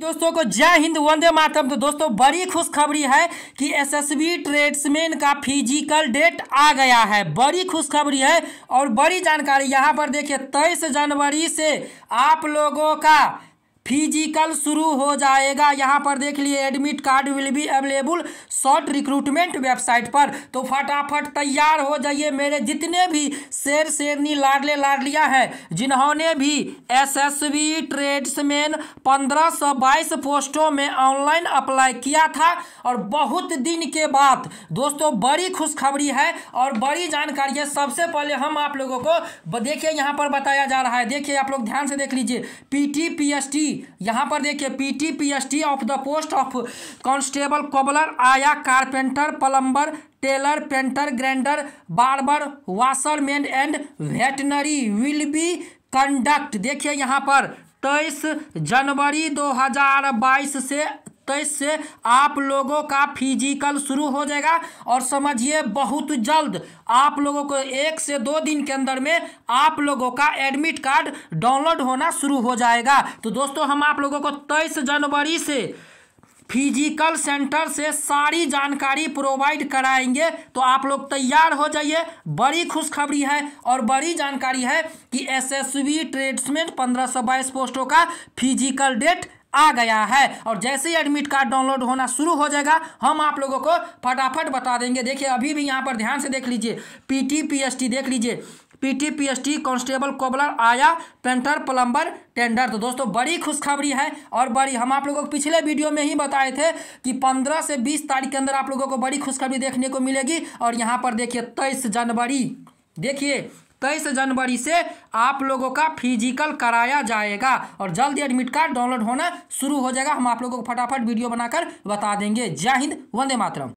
दोस्तों को जय हिंद वंदे मातरम तो दोस्तों बड़ी खुशखबरी है कि एसएसबी ट्रेड्समैन का फिजिकल डेट आ गया है बड़ी खुशखबरी है और बड़ी जानकारी यहां पर देखिए तेईस जनवरी से आप लोगों का फिजिकल शुरू हो जाएगा यहाँ पर देख लिए admit card will be available short recruitment website पर तो फटाफट तैयार हो जाइए मेरे जितने भी शेर शेरनी लाडले लाडलिया हैं जिन्होंने भी वी ट्रेड्समैन पंद्रह सौ बाईस पोस्टों में ऑनलाइन अप्लाई किया था और बहुत दिन के बाद दोस्तों बड़ी खुशखबरी है और बड़ी जानकारी है सबसे पहले हम आप लोगों को देखिए यहाँ पर बताया जा रहा है देखिए आप लोग ध्यान से देख लीजिए P P T S T यहाँ पर देखिए PT PST of the post of constable cobbler आया carpenter plumber tailor painter grinder barber washerman and veterinary will be conduct देखिए यहाँ पर तेईस जनवरी 2022 से तेईस तो से आप लोगों का फिजिकल शुरू हो जाएगा और समझिए बहुत जल्द आप लोगों को एक से दो दिन के अंदर में आप लोगों का एडमिट कार्ड डाउनलोड होना शुरू हो जाएगा तो दोस्तों हम आप लोगों को तेईस जनवरी से फिजिकल सेंटर से सारी जानकारी प्रोवाइड कराएंगे तो आप लोग तैयार हो जाइए बड़ी खुशखबरी है और बड़ी जानकारी है कि एसएसबी ट्रेड्समेंट पंद्रह सौ बाईस पोस्टों का फिजिकल डेट आ गया है और जैसे ही एडमिट कार्ड डाउनलोड होना शुरू हो जाएगा हम आप लोगों को फटाफट बता देंगे देखिए अभी भी यहाँ पर ध्यान से देख लीजिए पीटी पीएसटी देख लीजिए पीटी पीएसटी कांस्टेबल कोबलर आया पेंटर प्लम्बर टेंडर तो दोस्तों बड़ी खुशखबरी है और बड़ी हम आप लोगों को पिछले वीडियो में ही बताए थे कि 15 से 20 तारीख के अंदर आप लोगों को बड़ी खुशखबरी देखने को मिलेगी और यहाँ पर देखिए तेईस जनवरी देखिए तेईस जनवरी से आप लोगों का फिजिकल कराया जाएगा और जल्द एडमिट कार्ड डाउनलोड होना शुरू हो जाएगा हम आप लोगों को फटाफट वीडियो बनाकर बता देंगे जय हिंद वंदे मातरम